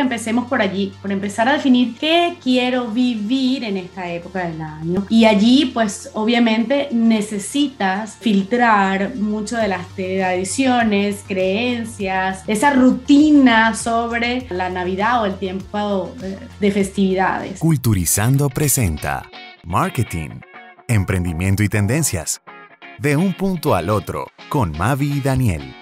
empecemos por allí, por empezar a definir qué quiero vivir en esta época del año. Y allí, pues obviamente necesitas filtrar mucho de las tradiciones, creencias, esa rutina sobre la Navidad o el tiempo eh, de festividades. Culturizando presenta Marketing, Emprendimiento y Tendencias. De un punto al otro, con Mavi y Daniel.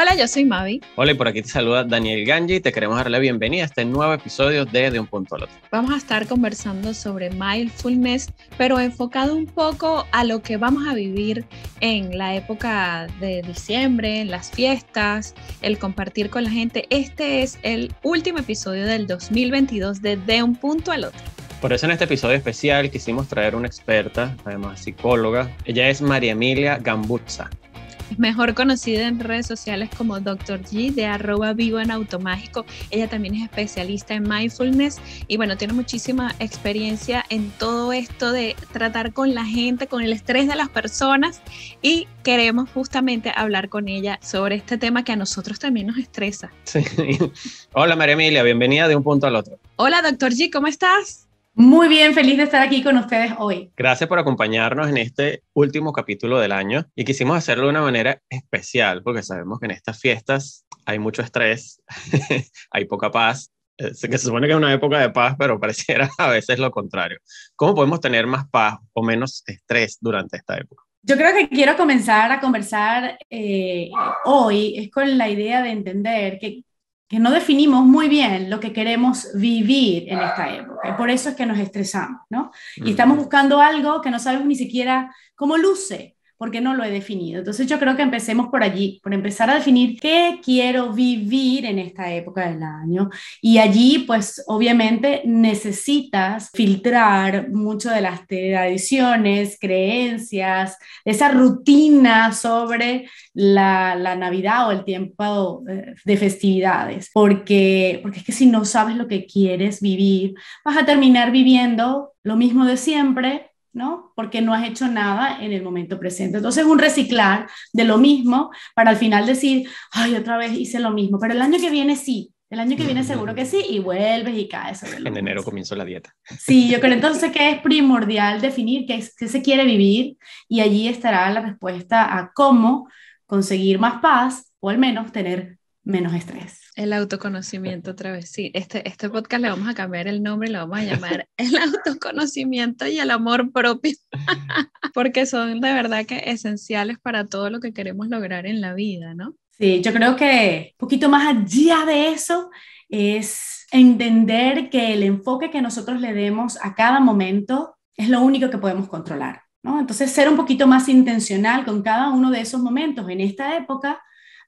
Hola, yo soy Mavi. Hola, y por aquí te saluda Daniel Ganji y te queremos dar la bienvenida a este nuevo episodio de De un punto al otro. Vamos a estar conversando sobre mindfulness, pero enfocado un poco a lo que vamos a vivir en la época de diciembre, en las fiestas, el compartir con la gente. Este es el último episodio del 2022 de De un punto al otro. Por eso en este episodio especial quisimos traer una experta, además psicóloga. Ella es María Emilia Gambuzza mejor conocida en redes sociales como Dr. G de arroba vivo en automágico. Ella también es especialista en mindfulness y bueno, tiene muchísima experiencia en todo esto de tratar con la gente, con el estrés de las personas y queremos justamente hablar con ella sobre este tema que a nosotros también nos estresa. Hola María Emilia, bienvenida de un punto al otro. Hola doctor G, ¿cómo estás? Muy bien, feliz de estar aquí con ustedes hoy. Gracias por acompañarnos en este último capítulo del año y quisimos hacerlo de una manera especial porque sabemos que en estas fiestas hay mucho estrés, hay poca paz, eh, que se supone que es una época de paz, pero pareciera a veces lo contrario. ¿Cómo podemos tener más paz o menos estrés durante esta época? Yo creo que quiero comenzar a conversar eh, hoy es con la idea de entender que que no definimos muy bien lo que queremos vivir en esta ah. época. Y por eso es que nos estresamos, ¿no? Y estamos buscando algo que no sabemos ni siquiera cómo luce, porque no lo he definido. Entonces yo creo que empecemos por allí, por empezar a definir qué quiero vivir en esta época del año. Y allí, pues obviamente necesitas filtrar mucho de las tradiciones, creencias, esa rutina sobre la, Navidad o el tiempo eh, de festividades, porque, porque es que si no sabes lo que quieres vivir, vas a terminar viviendo lo mismo de siempre ¿no? Porque no has hecho nada en el momento presente. Entonces, es un reciclar de lo mismo para al final decir, ay, otra vez hice lo mismo, pero el año que viene sí, el año que viene seguro que sí, y vuelves y caes. en enero comienzo la dieta. Sí, yo creo entonces que es primordial definir qué, qué se quiere vivir y allí estará la respuesta a cómo conseguir más paz o al menos tener menos estrés. El autoconocimiento otra vez. Sí, este, este podcast le vamos a cambiar el nombre, lo vamos a llamar el autoconocimiento y el amor propio, porque son de verdad que esenciales para todo lo que queremos lograr en la vida, ¿no? Sí, yo creo que un poquito más allá de eso es entender que el enfoque que nosotros le demos a cada momento es lo único que podemos controlar. ¿no? Entonces, ser un poquito más intencional con cada uno de esos momentos. En esta época,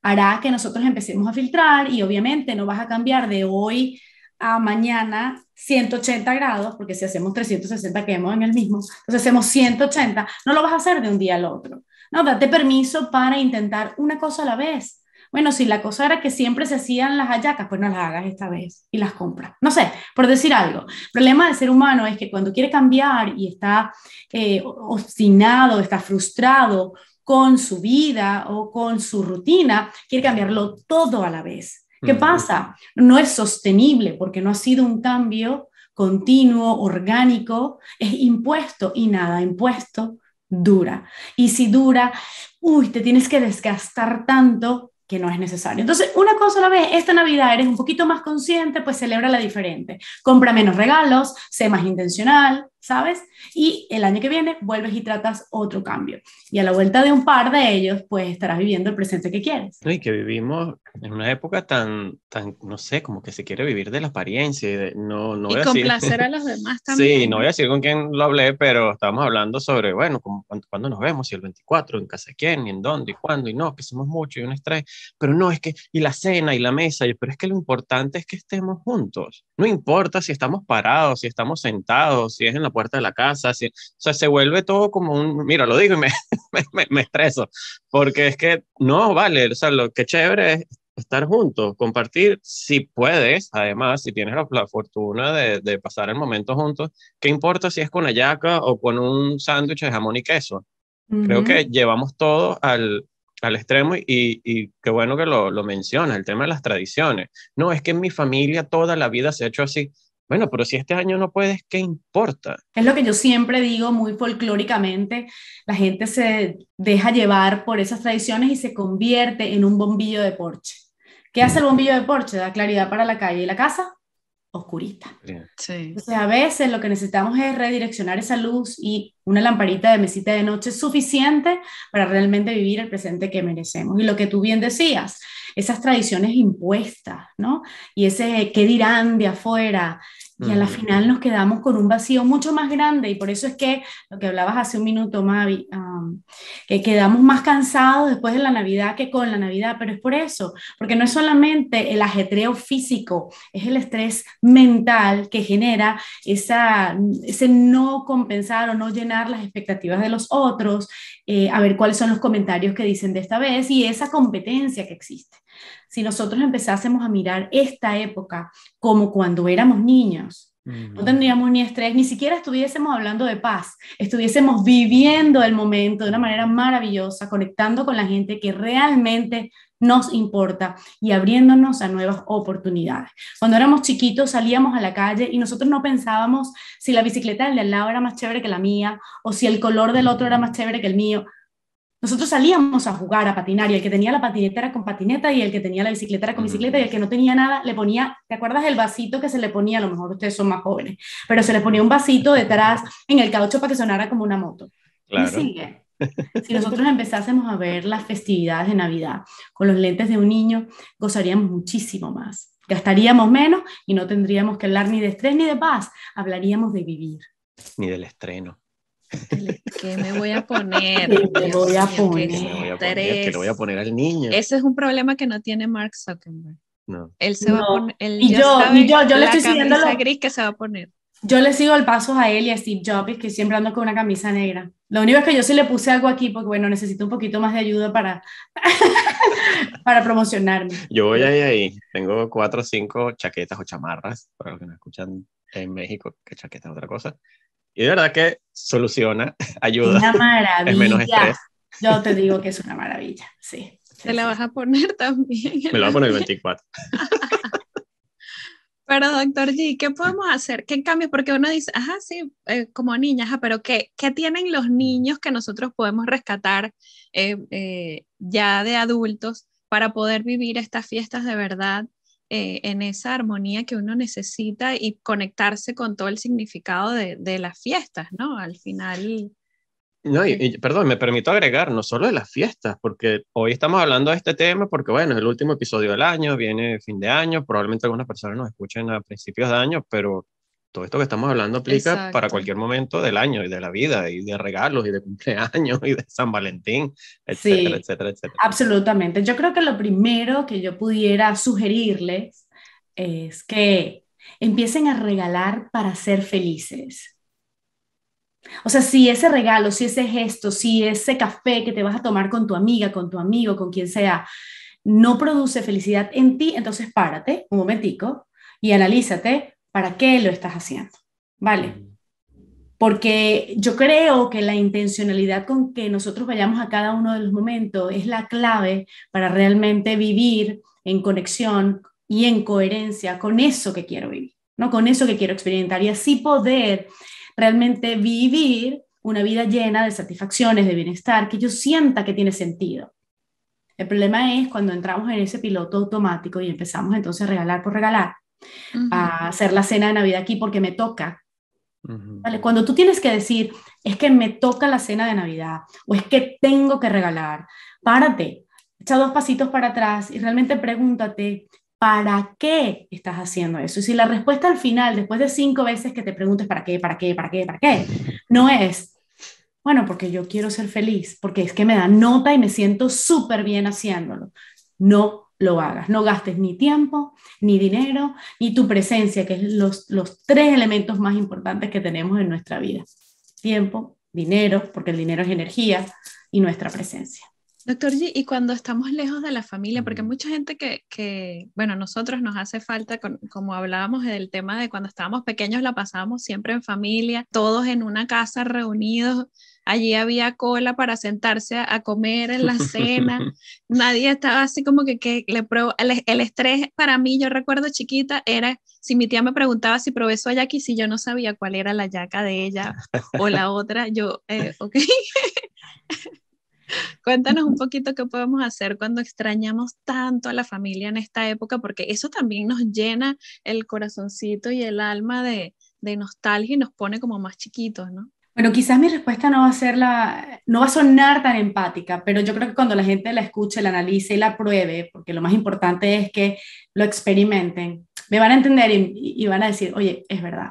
hará que nosotros empecemos a filtrar y obviamente no vas a cambiar de hoy a mañana 180 grados, porque si hacemos 360 quedamos en el mismo, entonces hacemos 180, no lo vas a hacer de un día al otro. No, date permiso para intentar una cosa a la vez. Bueno, si la cosa era que siempre se hacían las hallacas, pues no las hagas esta vez y las compras. No sé, por decir algo. El problema del ser humano es que cuando quiere cambiar y está eh, obstinado, está frustrado con su vida o con su rutina, quiere cambiarlo todo a la vez. ¿Qué pasa? No es sostenible porque no ha sido un cambio continuo, orgánico, es impuesto y nada, impuesto dura. Y si dura, uy, te tienes que desgastar tanto que no es necesario. Entonces, una cosa a la vez, esta Navidad eres un poquito más consciente, pues celebra la diferente. Compra menos regalos, sé más intencional, ¿sabes? Y el año que viene vuelves y tratas otro cambio. Y a la vuelta de un par de ellos, pues estarás viviendo el presente que quieres. y que vivimos en una época tan, tan no sé, como que se quiere vivir de la apariencia. De, no, no y voy complacer a, decir. a los demás también. Sí, no voy a decir con quién lo hablé, pero estábamos hablando sobre, bueno, cuando nos vemos, y el 24, en casa de quién, y en dónde, y cuándo, y no, que somos muchos, y un estrés. Pero no, es que, y la cena, y la mesa, y, pero es que lo importante es que estemos juntos. No importa si estamos parados, si estamos sentados, si es en la puerta puerta de la casa. Así, o sea, se vuelve todo como un, mira, lo digo y me, me, estreso, porque es que no, vale, o sea, lo que chévere es estar juntos, compartir, si puedes, además, si tienes la, fortuna de, pasar el momento juntos, ¿qué importa si es con ayaca o con un sándwich de jamón y queso? Creo que llevamos todo al, al extremo y, y, qué bueno que lo, lo mencionas, el tema de las tradiciones. No, es que en mi familia toda la vida se ha hecho así. Bueno, pero si este año no puedes, ¿qué importa? Es lo que yo siempre digo muy folclóricamente, la gente se deja llevar por esas tradiciones y se convierte en un bombillo de porche. ¿Qué hace el bombillo de porche? Da claridad para la calle y la casa, oscurita. Sí. a veces lo que necesitamos es redireccionar esa luz y una lamparita de mesita de noche es suficiente para realmente vivir el presente que merecemos. Y lo que tú bien decías, esas tradiciones impuestas, ¿no? Y ese qué dirán de afuera, y a la final nos quedamos con un vacío mucho más grande y por eso es que lo que hablabas hace un minuto, Mavi, que quedamos más cansados después de la Navidad que con la Navidad, pero es por eso, porque no es solamente el ajetreo físico, es el estrés mental que genera esa, ese no compensar o no llenar las expectativas de los otros, eh, a ver cuáles son los comentarios que dicen de esta vez y esa competencia que existe si nosotros empezásemos a mirar esta época como cuando éramos niños, no tendríamos ni estrés, ni siquiera estuviésemos hablando de paz, estuviésemos viviendo el momento de una manera maravillosa, conectando con la gente que realmente nos importa y abriéndonos a nuevas oportunidades. Cuando éramos chiquitos salíamos a la calle y nosotros no pensábamos si la bicicleta del de lado era más chévere que la mía o si el color del otro era más chévere que el mío. Nosotros salíamos a jugar, a patinar, y el que tenía la patineta era con patineta, y el que tenía la bicicleta era con bicicleta, y el que no tenía nada le ponía, ¿te acuerdas el vasito que se le ponía? A lo mejor ustedes son más jóvenes, pero se le ponía un vasito detrás en el caucho para que sonara como una moto. Y sigue. Si nosotros empezásemos a ver las festividades de Navidad con los lentes de un niño, gozaríamos muchísimo más, gastaríamos menos y no tendríamos que hablar ni de estrés ni de paz, hablaríamos de vivir. Ni del estreno. ¿Qué me voy a poner? ¿Qué me voy a poner? ¿Qué le voy a poner al niño? Ese es un problema que no tiene Mark Zuckerberg. No. Él se va a poner. y, yo, y yo, yo, le estoy siguiendo. La gris que se va a poner. Yo le sigo el paso a él y a Steve Jobs, que siempre ando con una camisa negra. Lo único es que yo sí le puse algo aquí, porque bueno, necesito un poquito más de ayuda para, para promocionarme. Yo voy ahí, ahí. Tengo cuatro o cinco chaquetas o chamarras, para los que me escuchan en México, que chaqueta es otra cosa. Y de verdad que soluciona, ayuda. Una maravilla. Yo te digo que es una maravilla, sí. Te la vas a poner también. Me la voy a poner el 24. Pero doctor G, ¿qué podemos hacer? ¿Qué cambio, Porque uno dice, ajá, sí, eh, como niñas, ajá, pero ¿qué, tienen los niños que nosotros podemos rescatar eh, eh, ya de adultos para poder vivir estas fiestas de verdad eh, en esa armonía que uno necesita y conectarse con todo el significado de, las fiestas, ¿no? Al final... No, eh, perdón, me permito agregar, no solo de las fiestas, porque hoy estamos hablando de este tema porque, bueno, es el último episodio del año, viene fin de año, probablemente algunas personas nos escuchen a principios de año, pero todo esto que estamos hablando aplica para cualquier momento del año y de la vida y de regalos y de cumpleaños y de San Valentín, etcétera, etcétera, etcétera. Absolutamente. Yo creo que lo primero que yo pudiera sugerirles es que empiecen a regalar para ser felices. O sea, si ese regalo, si ese gesto, si ese café que te vas a tomar con tu amiga, con tu amigo, con quien sea, no produce felicidad en ti, entonces párate un momentico y analízate para qué lo estás haciendo, ¿vale? Porque yo creo que la intencionalidad con que nosotros vayamos a cada uno de los momentos es la clave para realmente vivir en conexión y en coherencia con eso que quiero vivir, ¿no? Con eso que quiero experimentar y así poder realmente vivir una vida llena de satisfacciones, de bienestar, que yo sienta que tiene sentido. El problema es cuando entramos en ese piloto automático y empezamos entonces a regalar por regalar, a hacer la cena de Navidad aquí porque me toca. Cuando tú tienes que decir, es que me toca la cena de Navidad o es que tengo que regalar, párate, echa dos pasitos para atrás y realmente pregúntate, ¿para qué estás haciendo eso? Y si la respuesta al final, después de cinco veces que te preguntes, ¿para qué, para qué, para qué, para qué? No es, bueno, porque yo quiero ser feliz, porque es que me da nota y me siento súper bien haciéndolo. No lo hagas. No gastes ni tiempo, ni dinero, ni tu presencia, que es los, tres elementos más importantes que tenemos en nuestra vida. Tiempo, dinero, porque el dinero es energía, y nuestra presencia. Doctor G, y cuando estamos lejos de la familia, porque mucha gente que, bueno, nosotros nos hace falta, como hablábamos del tema de cuando estábamos pequeños, la pasábamos siempre en familia, todos en una casa reunidos, Allí había cola para sentarse a, comer en la cena. Nadie estaba así como que, le pruebo. El, estrés para mí, yo recuerdo chiquita, era si mi tía me preguntaba si probé su ayaki, si yo no sabía cuál era la yaca de ella o la otra, yo, eh, ok. Cuéntanos un poquito qué podemos hacer cuando extrañamos tanto a la familia en esta época, porque eso también nos llena el corazoncito y el alma de, de nostalgia y nos pone como más chiquitos, ¿no? Bueno, quizás mi respuesta no va a ser la, no va a sonar tan empática, pero yo creo que cuando la gente la escuche, la analice y la pruebe, porque lo más importante es que lo experimenten, me van a entender y, van a decir, oye, es verdad.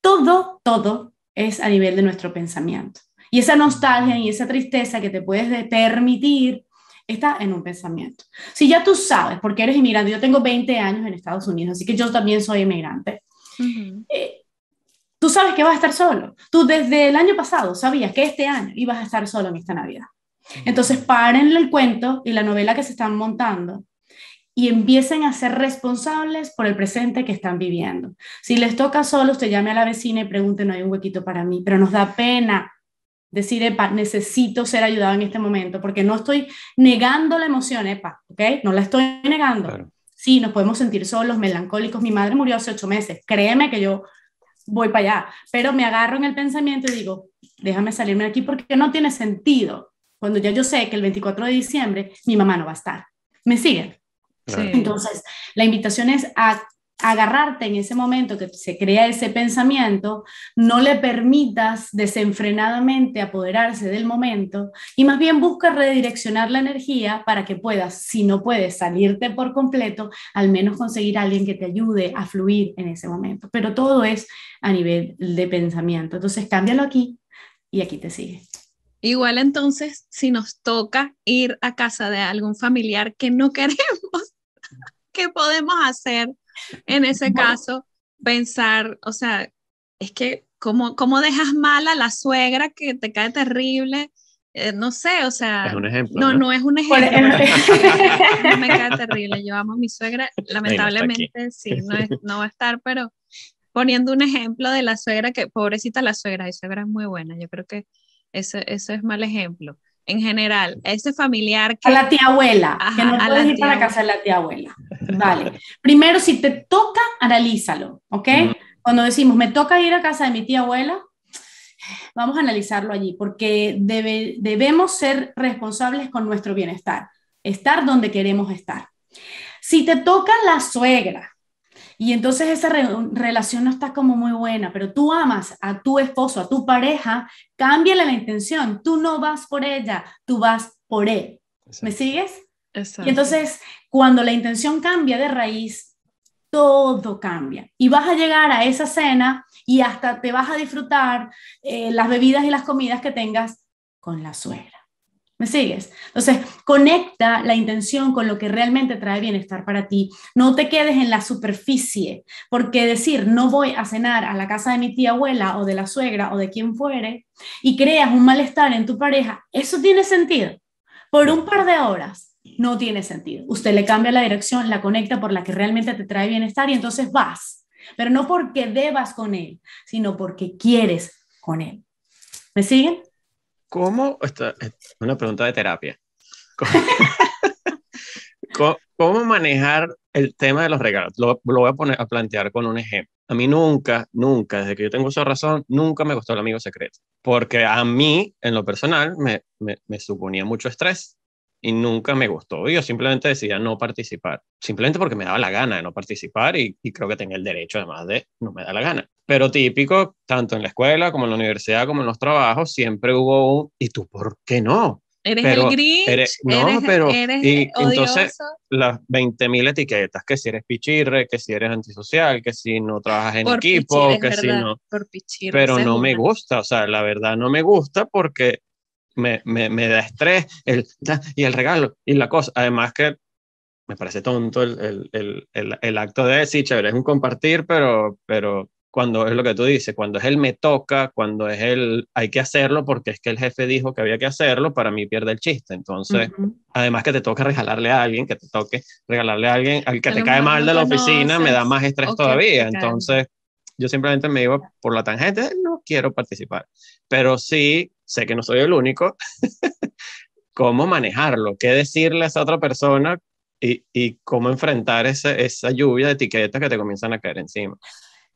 Todo, todo es a nivel de nuestro pensamiento. Y esa nostalgia y esa tristeza que te puedes permitir está en un pensamiento. Si ya tú sabes, porque eres inmigrante, yo tengo 20 años en Estados Unidos, así que yo también soy inmigrante. Tú sabes que vas a estar solo. Tú desde el año pasado sabías que este año ibas a estar solo en esta Navidad. Entonces, párenle el cuento y la novela que se están montando y empiecen a ser responsables por el presente que están viviendo. Si les toca solo, usted llame a la vecina y pregunte, no hay un huequito para mí, pero nos da pena decir, epa, necesito ser ayudado en este momento, porque no estoy negando la emoción, epa, ¿ok? No la estoy negando. Sí, nos podemos sentir solos, melancólicos. Mi madre murió hace ocho meses. Créeme que yo voy para allá, pero me agarro en el pensamiento y digo, déjame salirme de aquí porque no tiene sentido, cuando ya yo sé que el 24 de diciembre mi mamá no va a estar. ¿Me siguen? Entonces, la invitación es a agarrarte en ese momento que se crea ese pensamiento, no le permitas desenfrenadamente apoderarse del momento y más bien busca redireccionar la energía para que puedas, si no puedes salirte por completo, al menos conseguir a alguien que te ayude a fluir en ese momento. Pero todo es a nivel de pensamiento. Entonces cámbialo aquí y aquí te sigue. Igual entonces, si nos toca ir a casa de algún familiar que no queremos, ¿qué podemos hacer? en ese caso, pensar, o sea, es que ¿cómo, cómo dejas mal a la suegra que te cae terrible? Eh, no sé, o sea... Es un ejemplo. No, no, es un ejemplo. no me cae terrible, yo amo a mi suegra, lamentablemente sí, no, no va a estar, pero poniendo un ejemplo de la suegra, que pobrecita la suegra, mi suegra es muy buena, yo creo que eso, es mal ejemplo en general, ese familiar que... A la tía abuela, que no puedes ir para casa de la tía abuela. Vale. Primero, si te toca, analízalo, ¿ok? Cuando decimos, me toca ir a casa de mi tía abuela, vamos a analizarlo allí, porque debemos ser responsables con nuestro bienestar, estar donde queremos estar. Si te toca la suegra, y entonces esa relación no está como muy buena, pero tú amas a tu esposo, a tu pareja, cámbiale la intención. Tú no vas por ella, tú vas por él. ¿Me sigues? Y entonces, cuando la intención cambia de raíz, todo cambia. Y vas a llegar a esa cena y hasta te vas a disfrutar eh, las bebidas y las comidas que tengas con la suegra. ¿Me sigues? Entonces, conecta la intención con lo que realmente trae bienestar para ti. No te quedes en la superficie, porque decir no voy a cenar a la casa de mi tía abuela o de la suegra o de quien fuere y creas un malestar en tu pareja, eso tiene sentido por un par de horas no tiene sentido. Usted le cambia la dirección, la conecta por la que realmente te trae bienestar y entonces vas, pero no porque debas con él, sino porque quieres con él. ¿Me siguen? ¿Cómo? Esta, una pregunta de terapia. ¿Cómo, manejar el tema de los regalos? Lo, voy a, poner, a plantear con un ejemplo. A mí nunca, nunca, desde que yo tengo esa razón, nunca me gustó el amigo secreto. Porque a mí, en lo personal, me suponía mucho estrés y nunca me gustó. Yo simplemente decía no participar, simplemente porque me daba la gana de no participar y, creo que tenía el derecho además de no me da la gana. Pero típico, tanto en la escuela como en la universidad, como en los trabajos, siempre hubo un, ¿y tú por qué no? Eres el Grinch. Eres, no, pero. y entonces, las 20.000 etiquetas: que si eres pichirre, que si eres antisocial, que si no trabajas en equipo, que si no. pero no me gusta, o sea, la verdad no me gusta porque me, da estrés, y el regalo, y la cosa. Además que me parece tonto el, acto de sí, chévere, es un compartir, pero, pero cuando es lo que tú dices, cuando es el me toca, cuando es el hay que hacerlo porque es que el jefe dijo que había que hacerlo, para mí pierde el chiste. Entonces, además que te toca regalarle a alguien, que te toque regalarle a alguien al que te cae mal de la oficina, me da más estrés todavía. Entonces, yo simplemente me iba por la tangente, no quiero participar. Pero sí, sé que no soy el único. ¿Cómo manejarlo? ¿Qué decirles a otra persona? Y, cómo enfrentar ese, esa lluvia de etiquetas que te comienzan a caer encima.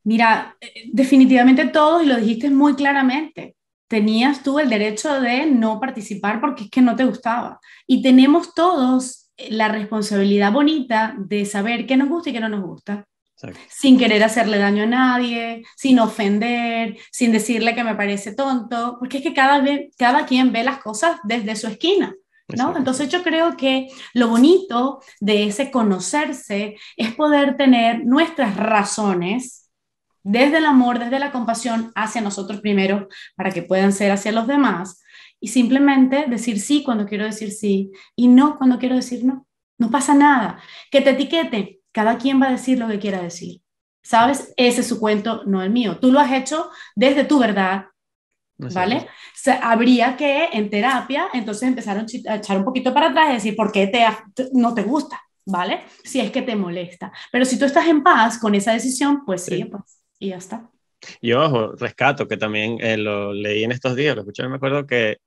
Mira, eh, definitivamente todos, y lo dijiste muy claramente, tenías tú el derecho de no participar porque es que no te gustaba. Y tenemos todos la responsabilidad bonita de saber qué nos gusta y qué no nos gusta sin querer hacerle daño a nadie, sin ofender, sin decirle que me parece tonto, porque es que cada, vez, cada quien ve las cosas desde su esquina. ¿No? Entonces yo creo que lo bonito de ese conocerse es poder tener nuestras razones desde el amor, desde la compasión hacia nosotros primero, para que puedan ser hacia los demás, y simplemente decir sí cuando quiero decir sí y no cuando quiero decir no. No pasa nada. Que te etiquete. Cada quien va a decir lo que quiera decir. ¿Sabes? Ese es su cuento, no el mío. Tú lo has hecho desde tu verdad, ¿vale? habría que en terapia entonces empezar a echar un poquito para atrás y decir por qué te, no te gusta, ¿vale? Si es que te molesta. Pero si tú estás en paz con esa decisión, pues sí, pues, y ya está. Y ojo, rescato, que también eh, lo leí en estos días, lo escuché, me acuerdo que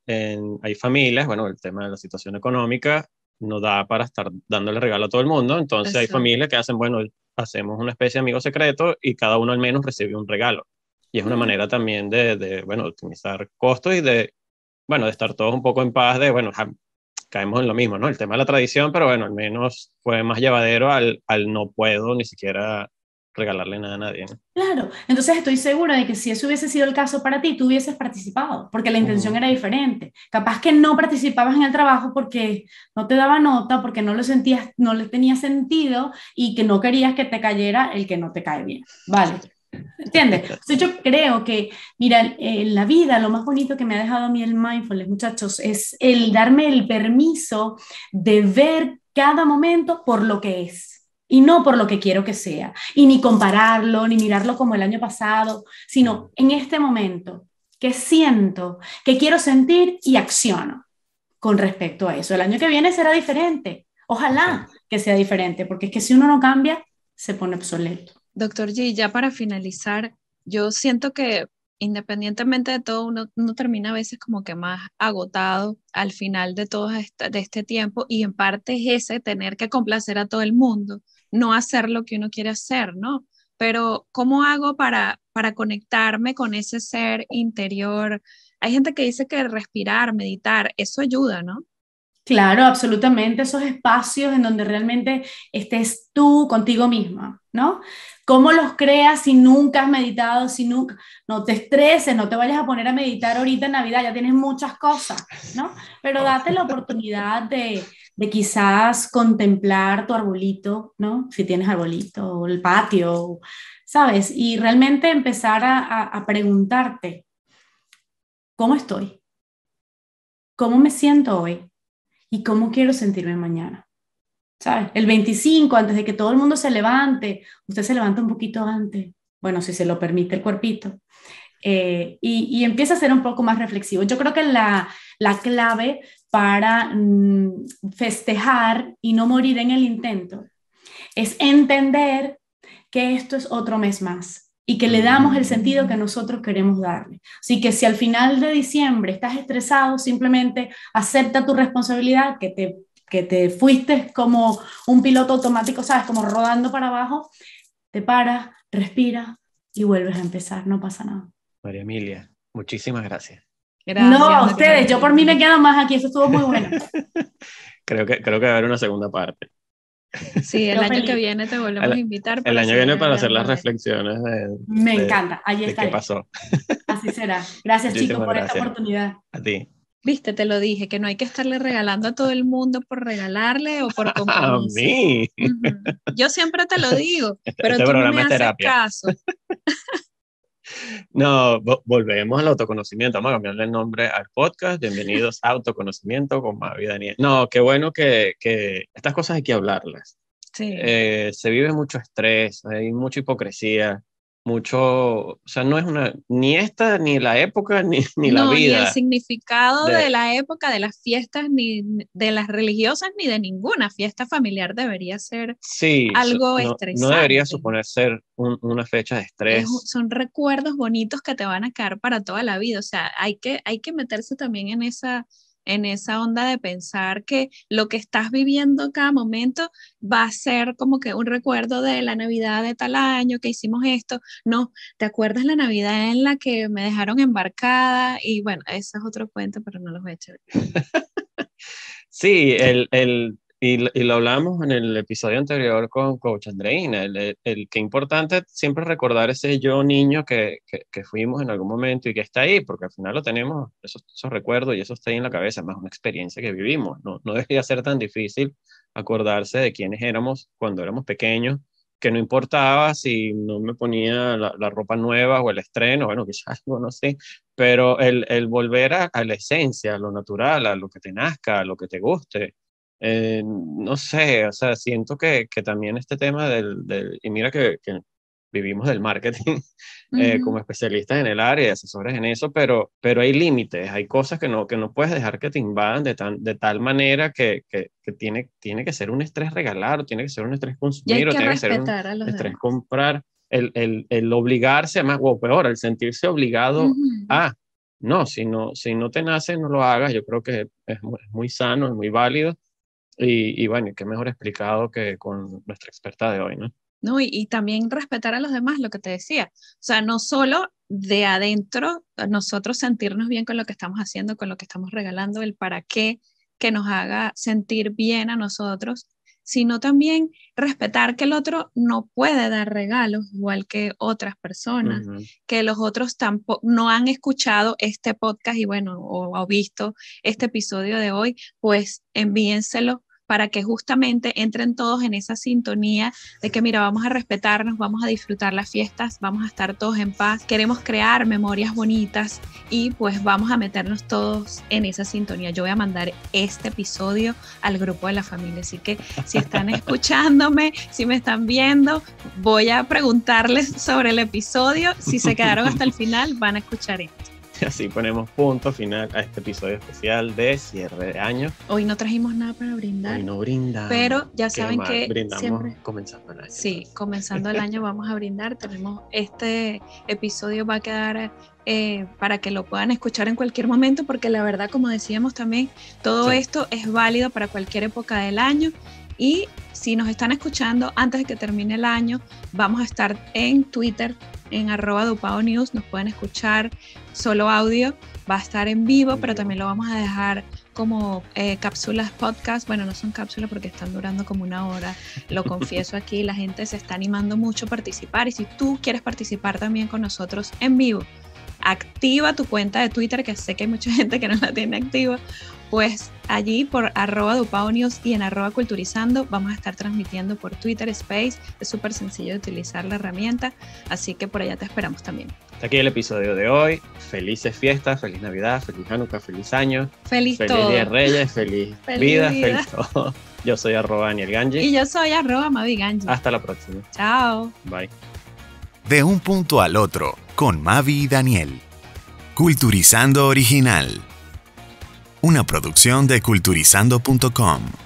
hay familias, bueno, el tema de la situación económica no da para estar dándole regalo a todo el mundo, entonces hay familias que hacen, bueno, hacemos una especie de amigo secreto y cada uno al menos recibe un regalo. Y es una manera también de, bueno, optimizar costos y de, bueno, de estar todos un poco en paz, de, bueno, caemos en lo mismo, ¿no? El tema de la tradición, pero bueno, al menos fue más llevadero al, al no puedo ni siquiera regalarle nada a nadie. Claro, entonces estoy segura de que si eso hubiese sido el caso para ti, tú hubieses participado, porque la intención era diferente. Capaz que no participabas en el trabajo porque no te daba nota, porque no lo sentías, no le tenía sentido y que no querías que te cayera el que no te cae bien. Vale. ¿Entiendes? Entonces yo creo que, mira, en la vida lo más bonito que me ha dejado a mí el mindfulness, muchachos, es el darme el permiso de ver cada momento por lo que es y no por lo que quiero que sea, y ni compararlo, ni mirarlo como el año pasado, sino en este momento, que siento, que quiero sentir y acciono con respecto a eso. El año que viene será diferente, ojalá que sea diferente, porque es que si uno no cambia, se pone obsoleto. Doctor G, ya para finalizar, yo siento que independientemente de todo, uno, termina a veces como que más agotado al final de todo de este tiempo y en parte es ese tener que complacer a todo el mundo no hacer lo que uno quiere hacer, ¿no? Pero ¿cómo hago para, para conectarme con ese ser interior? Hay gente que dice que respirar, meditar, eso ayuda, ¿no? Claro, absolutamente, esos espacios en donde realmente estés tú contigo misma, ¿no? ¿Cómo los creas si nunca has meditado, si nunca, no te estreses, no te vayas a poner a meditar ahorita en Navidad, ya tienes muchas cosas, ¿no? Pero date la oportunidad de, de quizás contemplar tu arbolito, ¿no? Si tienes arbolito, o el patio, ¿sabes? Y realmente empezar a, preguntarte, ¿cómo estoy? ¿Cómo me siento hoy? ¿Y cómo quiero sentirme mañana? ¿Sabes? El 25, antes de que todo el mundo se levante, usted se levanta un poquito antes, bueno, si se lo permite el cuerpito, eh, y, empieza a ser un poco más reflexivo. Yo creo que la, la clave para mm, festejar y no morir en el intento, es entender que esto es otro mes más y que le damos el sentido que nosotros queremos darle. Así que si al final de diciembre estás estresado, simplemente acepta tu responsabilidad, que te, que te fuiste como un piloto automático, ¿sabes? Como rodando para abajo, te paras, respiras y vuelves a empezar, no pasa nada. María Emilia, muchísimas gracias. Gracias, no, ustedes, yo por mí me quedo más aquí, eso estuvo muy bueno. creo, que, creo que va a haber una segunda parte. Sí, el año que viene te volvemos a invitar. el año viene para hacer las reflexiones Me encanta, ahí está. Así será. Gracias chicos por esta oportunidad. A ti. Viste, te lo dije, que no hay que estarle regalando a todo el mundo por regalarle o por compartir. A mí. Yo siempre te lo digo, pero este tú no me haces caso. No, volvemos al autoconocimiento. Vamos a cambiarle el nombre al podcast. Bienvenidos a Autoconocimiento con Mavi Daniel. No, qué bueno que, que estas cosas hay que hablarlas. Sí. Eh, se vive mucho estrés, hay mucha hipocresía mucho, o sea, no es una, ni esta, ni la época, ni, ni la vida. Ni el significado de, la época, de las fiestas, ni de las religiosas, ni de ninguna fiesta familiar debería ser algo estresante. No debería suponer ser una fecha de estrés. son recuerdos bonitos que te van a quedar para toda la vida, o sea, hay que, hay que meterse también en esa, en esa onda de pensar que lo que estás viviendo cada momento va a ser como que un recuerdo de la Navidad de tal año que hicimos esto. No, ¿te acuerdas la Navidad en la que me dejaron embarcada? Y bueno, eso es otro cuento, pero no los voy a echar. sí, el y, lo hablamos en el episodio anterior con Coach Andreina, el, el, que importante siempre recordar ese yo niño que, que, fuimos en algún momento y que está ahí, porque al final lo tenemos, esos, esos, recuerdos y eso está ahí en la cabeza, más una experiencia que vivimos. No, no debería ser tan difícil acordarse de quiénes éramos cuando éramos pequeños, que no importaba si no me ponía la, ropa nueva o el estreno, bueno, quizás algo, no sé, pero el, el volver a la esencia, a lo natural, a lo que te nazca, a lo que te guste eh, no sé, o sea, siento que, que también este tema del, del y mira que, vivimos del marketing eh, como especialistas en el área, asesores en eso, pero, pero hay límites, hay cosas que no, que no puedes dejar que te invadan de, tan, de tal manera que, que, que tiene, tiene que ser un estrés regalar, o tiene que ser un estrés consumir, o tiene que ser un estrés comprar, el, el, el, obligarse, más, o peor, el sentirse obligado a... No si, no, si no te nace, no lo hagas. Yo creo que es muy sano, es muy válido y, bueno, qué mejor explicado que con nuestra experta de hoy, ¿no? No, y, y, también respetar a los demás, lo que te decía. O sea, no solo de adentro, nosotros sentirnos bien con lo que estamos haciendo, con lo que estamos regalando, el para qué que nos haga sentir bien a nosotros, sino también respetar que el otro no puede dar regalos igual que otras personas, que los otros tampoco no han escuchado este podcast y bueno, o, o visto este episodio de hoy, pues envíenselo para que justamente entren todos en esa sintonía de que, mira, vamos a respetarnos, vamos a disfrutar las fiestas, vamos a estar todos en paz, queremos crear memorias bonitas y pues vamos a meternos todos en esa sintonía. Yo voy a mandar este episodio al grupo de la familia, así que si están escuchándome, si me están viendo, voy a preguntarles sobre el episodio, si se quedaron hasta el final, van a escuchar esto. Y así ponemos punto final a este episodio especial de cierre de año. Hoy no trajimos nada para brindar. Hoy no brindamos. Pero ya saben que siempre... comenzando el año. Sí, comenzando el año vamos a brindar. Tenemos este episodio va a quedar eh, para que lo puedan escuchar en cualquier momento, porque la verdad, como decíamos también, todo esto es válido para cualquier época del año. Y si nos están escuchando antes de que termine el año, vamos a estar en Twitter en arroba Dupao News, nos pueden escuchar solo audio, va a estar en vivo, pero también lo vamos a dejar como eh, cápsulas podcast. Bueno, no son cápsulas porque están durando como una hora, lo confieso aquí, la gente se está animando mucho a participar y si tú quieres participar también con nosotros en vivo, activa tu cuenta de Twitter, que sé que hay mucha gente que no la tiene activa, pues allí por arroba dupaonios y en arroba culturizando vamos a estar transmitiendo por Twitter Space. Es súper sencillo de utilizar la herramienta, así que por allá te esperamos también. Hasta aquí el episodio de hoy. Felices fiestas, feliz Navidad, feliz Hanukkah, feliz año. Feliz, feliz Día Reyes, feliz, vida, feliz Yo soy arroba Daniel Ganji. Y yo soy arroba Mavi Ganji. Hasta la próxima. Chao. Bye. De un punto al otro, con Mavi y Daniel. Culturizando Original una producción de culturizando.com.